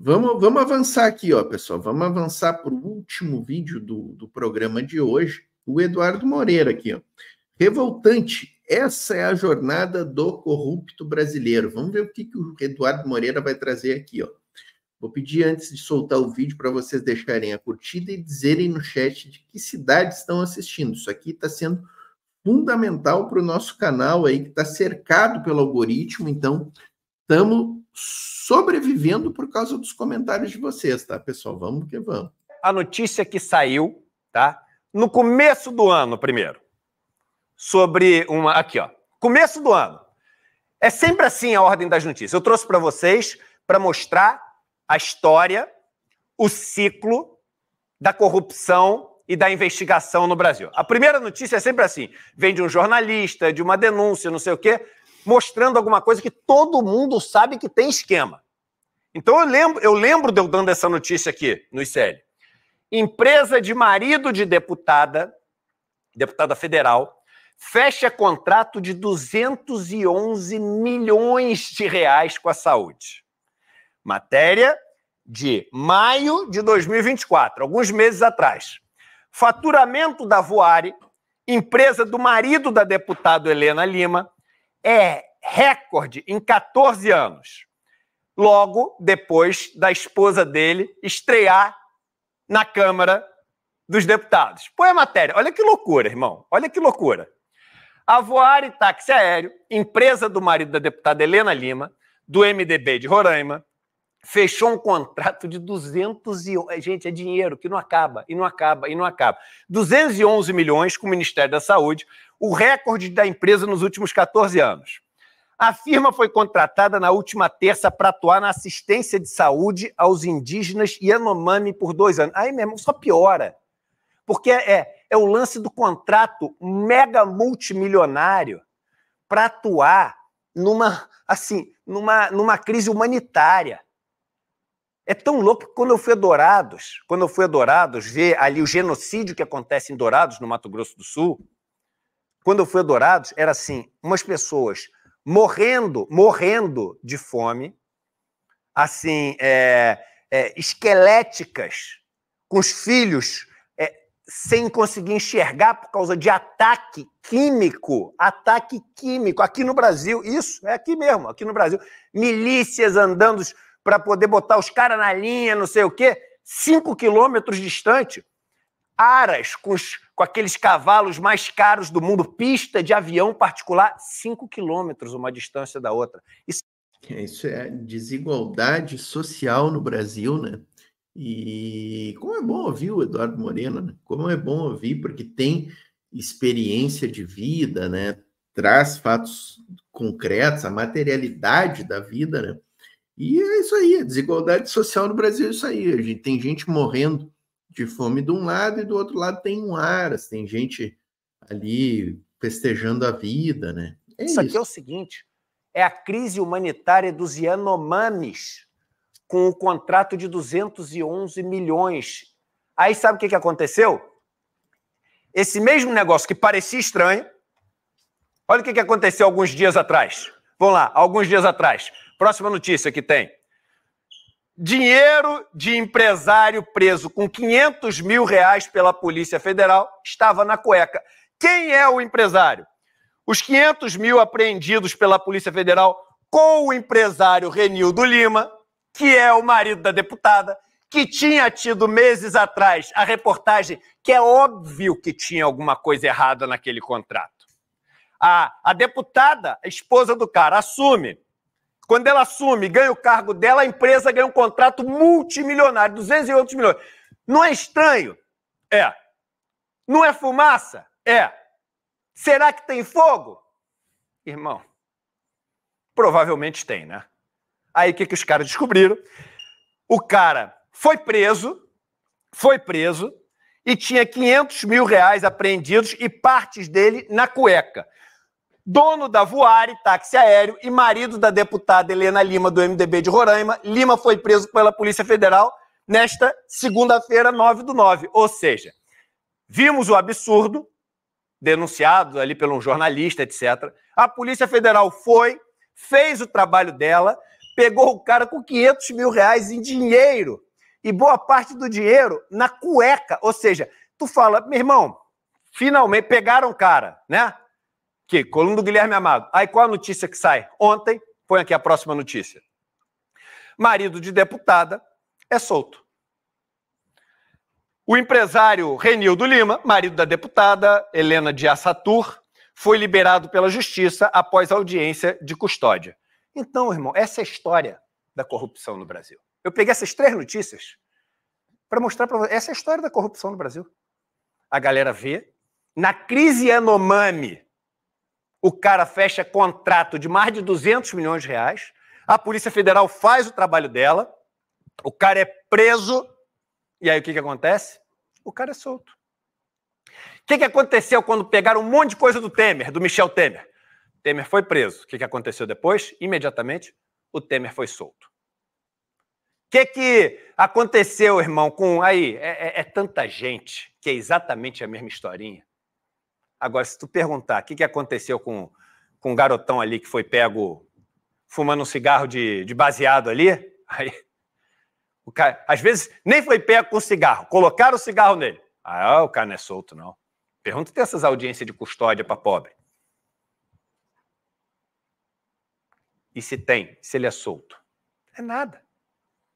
Vamos, vamos avançar aqui, ó, pessoal. Vamos avançar para o último vídeo do, do programa de hoje. O Eduardo Moreira aqui, ó. Revoltante. Essa é a jornada do corrupto brasileiro. Vamos ver o que, que o Eduardo Moreira vai trazer aqui, ó. Vou pedir antes de soltar o vídeo para vocês deixarem a curtida e dizerem no chat de que cidade estão assistindo. Isso aqui está sendo fundamental para o nosso canal aí que está cercado pelo algoritmo. Então, estamos sobrevivendo por causa dos comentários de vocês, tá, pessoal? Vamos que vamos. A notícia que saiu, tá? No começo do ano, primeiro. Sobre uma. Aqui, ó. Começo do ano. É sempre assim a ordem das notícias. Eu trouxe para vocês para mostrar a história, o ciclo da corrupção e da investigação no Brasil. A primeira notícia é sempre assim: vem de um jornalista, de uma denúncia, não sei o quê mostrando alguma coisa que todo mundo sabe que tem esquema. Então eu lembro, eu lembro de eu dando essa notícia aqui no ICL. Empresa de marido de deputada, deputada federal, fecha contrato de 211 milhões de reais com a saúde. Matéria de maio de 2024, alguns meses atrás. Faturamento da Voare, empresa do marido da deputada Helena Lima, é recorde em 14 anos, logo depois da esposa dele estrear na Câmara dos Deputados. Põe a é matéria. Olha que loucura, irmão. Olha que loucura. A Voare Táxi Aéreo, empresa do marido da deputada Helena Lima, do MDB de Roraima, fechou um contrato de 200 e... Gente, é dinheiro que não acaba, e não acaba, e não acaba. 211 milhões com o Ministério da Saúde, o recorde da empresa nos últimos 14 anos. A firma foi contratada na última terça para atuar na assistência de saúde aos indígenas Yanomami por dois anos. Aí, mesmo, só piora. Porque é, é o lance do contrato mega multimilionário para atuar numa, assim, numa, numa crise humanitária. É tão louco que quando eu fui a Dourados, quando eu fui a Dourados ver ali o genocídio que acontece em Dourados, no Mato Grosso do Sul, quando eu fui a Dourados, era assim, umas pessoas morrendo, morrendo de fome, assim, é, é, esqueléticas, com os filhos é, sem conseguir enxergar por causa de ataque químico, ataque químico. Aqui no Brasil, isso é aqui mesmo, aqui no Brasil, milícias andando para poder botar os caras na linha, não sei o quê, cinco quilômetros distante aras com, os, com aqueles cavalos mais caros do mundo, pista de avião particular, 5 quilômetros uma distância da outra. Isso... É, isso é desigualdade social no Brasil, né? E como é bom ouvir o Eduardo Moreno, né? como é bom ouvir, porque tem experiência de vida, né? Traz fatos concretos, a materialidade da vida, né? E é isso aí, a desigualdade social no Brasil é isso aí. A gente, tem gente morrendo de fome de um lado e do outro lado tem um aras, assim, tem gente ali festejando a vida, né? É isso, isso, aqui é o seguinte, é a crise humanitária dos Yanomamis com o um contrato de 211 milhões. Aí sabe o que, que aconteceu? Esse mesmo negócio que parecia estranho, olha o que, que aconteceu alguns dias atrás. Vamos lá, alguns dias atrás. Próxima notícia que tem. Dinheiro de empresário preso com 500 mil reais pela Polícia Federal estava na cueca. Quem é o empresário? Os 500 mil apreendidos pela Polícia Federal com o empresário Renildo Lima, que é o marido da deputada, que tinha tido meses atrás a reportagem que é óbvio que tinha alguma coisa errada naquele contrato. A, a deputada, a esposa do cara, assume quando ela assume, ganha o cargo dela, a empresa ganha um contrato multimilionário, 208 milhões. Não é estranho? É. Não é fumaça? É. Será que tem fogo? Irmão, provavelmente tem, né? Aí o que, que os caras descobriram? O cara foi preso, foi preso e tinha 500 mil reais apreendidos e partes dele na cueca dono da Voare, táxi aéreo, e marido da deputada Helena Lima, do MDB de Roraima. Lima foi preso pela Polícia Federal nesta segunda-feira, 9 do 9. Ou seja, vimos o absurdo denunciado ali pelo um jornalista, etc. A Polícia Federal foi, fez o trabalho dela, pegou o cara com 500 mil reais em dinheiro e boa parte do dinheiro na cueca. Ou seja, tu fala, meu irmão, finalmente pegaram o cara, né? que coluna do Guilherme Amado. Aí qual a notícia que sai ontem? Põe aqui a próxima notícia. Marido de deputada é solto. O empresário Renildo Lima, marido da deputada Helena de Assatur, foi liberado pela justiça após audiência de custódia. Então, irmão, essa é a história da corrupção no Brasil. Eu peguei essas três notícias para mostrar para vocês. Essa é a história da corrupção no Brasil. A galera vê, na crise Yanomami, o cara fecha contrato de mais de 200 milhões de reais, a Polícia Federal faz o trabalho dela, o cara é preso, e aí o que, que acontece? O cara é solto. O que, que aconteceu quando pegaram um monte de coisa do Temer, do Michel Temer? Temer foi preso. O que, que aconteceu depois? Imediatamente, o Temer foi solto. O que, que aconteceu, irmão, com. Aí, é, é, é tanta gente que é exatamente a mesma historinha. Agora, se tu perguntar o que, que aconteceu com, com um garotão ali que foi pego fumando um cigarro de, de baseado ali, aí o cara, às vezes nem foi pego com cigarro, colocaram o cigarro nele. Ah, o cara não é solto, não. Pergunta essas audiências de custódia para pobre. E se tem, se ele é solto? É nada.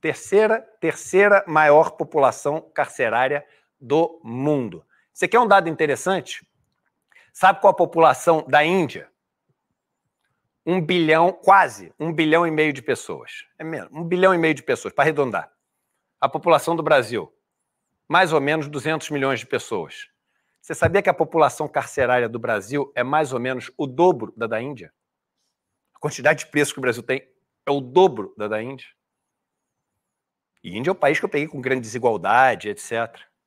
Terceira, terceira maior população carcerária do mundo. Você quer é um dado interessante? Sabe qual a população da Índia? Um bilhão, quase um bilhão e meio de pessoas. É menos, um bilhão e meio de pessoas, para arredondar. A população do Brasil, mais ou menos 200 milhões de pessoas. Você sabia que a população carcerária do Brasil é mais ou menos o dobro da da Índia? A quantidade de presos que o Brasil tem é o dobro da da Índia. E Índia é o um país que eu peguei com grande desigualdade, etc.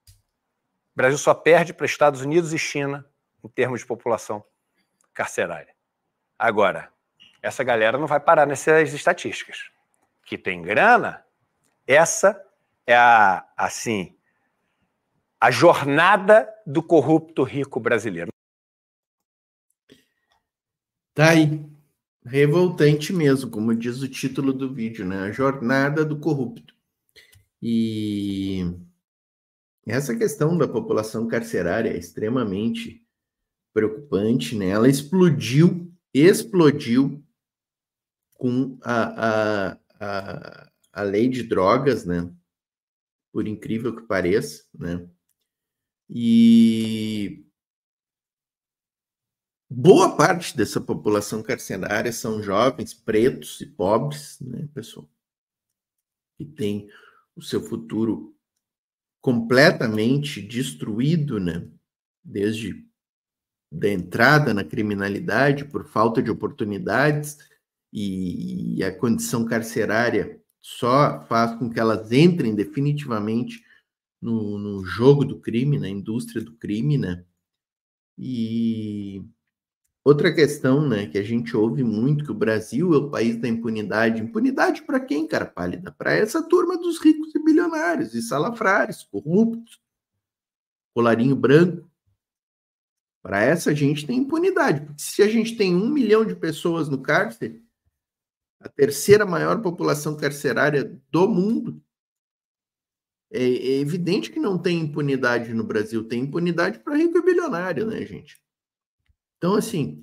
O Brasil só perde para Estados Unidos e China em termos de população carcerária. Agora, essa galera não vai parar nessas estatísticas. Que tem grana, essa é a, assim, a jornada do corrupto rico brasileiro. Tá aí. Revoltante mesmo, como diz o título do vídeo, né? A jornada do corrupto. E essa questão da população carcerária é extremamente preocupante, né? Ela explodiu, explodiu com a, a, a, a lei de drogas, né? Por incrível que pareça, né? E boa parte dessa população carcerária são jovens, pretos e pobres, né, pessoal? Que tem o seu futuro completamente destruído, né? Desde da entrada na criminalidade por falta de oportunidades e, e a condição carcerária só faz com que elas entrem definitivamente no, no, jogo do crime, na indústria do crime, né? E outra questão, né, que a gente ouve muito que o Brasil é o país da impunidade. Impunidade para quem, cara pálida? Para essa turma dos ricos e bilionários e salafrários, corruptos, colarinho branco. Para essa gente tem impunidade, porque se a gente tem um milhão de pessoas no cárcere, a terceira maior população carcerária do mundo, é, é evidente que não tem impunidade no Brasil, tem impunidade para rico e bilionário, né, gente? Então, assim,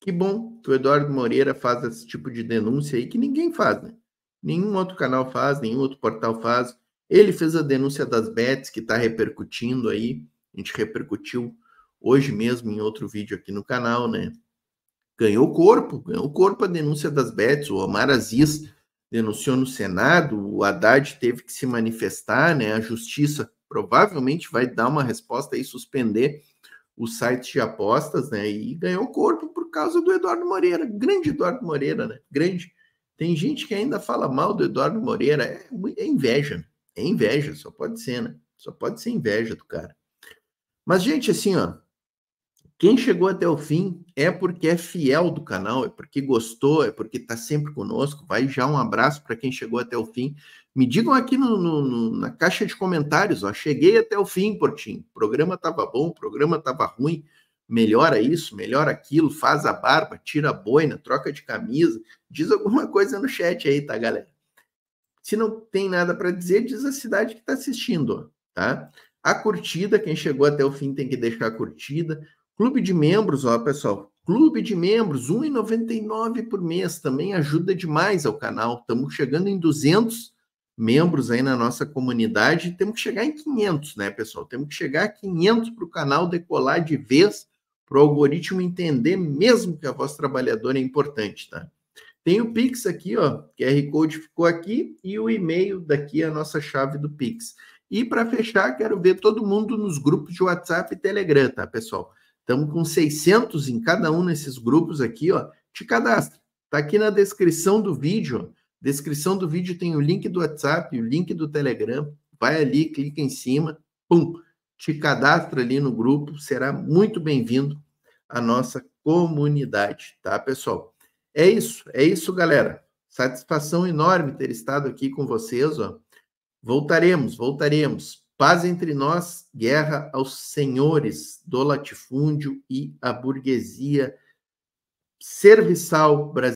que bom que o Eduardo Moreira faz esse tipo de denúncia aí que ninguém faz, né? Nenhum outro canal faz, nenhum outro portal faz. Ele fez a denúncia das bets que está repercutindo aí, a gente repercutiu hoje mesmo em outro vídeo aqui no canal, né? Ganhou corpo, ganhou corpo a denúncia das Betts, O Omar Aziz denunciou no Senado, o Haddad teve que se manifestar, né? A justiça provavelmente vai dar uma resposta e suspender o site de apostas, né? E ganhou corpo por causa do Eduardo Moreira, grande Eduardo Moreira, né? Grande. Tem gente que ainda fala mal do Eduardo Moreira, é, é inveja, né? é inveja, só pode ser, né? Só pode ser inveja do cara. Mas, gente, assim, ó, quem chegou até o fim é porque é fiel do canal, é porque gostou, é porque está sempre conosco. Vai já um abraço para quem chegou até o fim. Me digam aqui no, no, na caixa de comentários, ó, cheguei até o fim, Portinho. O programa estava bom, o programa estava ruim. Melhora isso, melhora aquilo, faz a barba, tira a boina, troca de camisa. Diz alguma coisa no chat aí, tá, galera? Se não tem nada para dizer, diz a cidade que está assistindo, ó, tá? A curtida, quem chegou até o fim tem que deixar a curtida. Clube de membros, ó, pessoal. Clube de membros, R$ 1,99 por mês, também ajuda demais ao canal. Estamos chegando em 200 membros aí na nossa comunidade. Temos que chegar em 500, né, pessoal? Temos que chegar a 500 para o canal decolar de vez, para o algoritmo entender mesmo que a voz trabalhadora é importante, tá? Tem o Pix aqui, ó, QR Code ficou aqui, e o e-mail daqui é a nossa chave do Pix. E para fechar, quero ver todo mundo nos grupos de WhatsApp e Telegram, tá, pessoal? Estamos com 600 em cada um desses grupos aqui, ó. Te cadastra. Tá aqui na descrição do vídeo. Descrição do vídeo tem o link do WhatsApp, e o link do Telegram. Vai ali, clica em cima, pum, te cadastra ali no grupo. Será muito bem-vindo à nossa comunidade, tá, pessoal? É isso, é isso, galera. Satisfação enorme ter estado aqui com vocês, ó. Voltaremos, voltaremos. Paz entre nós, guerra aos senhores do latifúndio e à burguesia serviçal brasileira.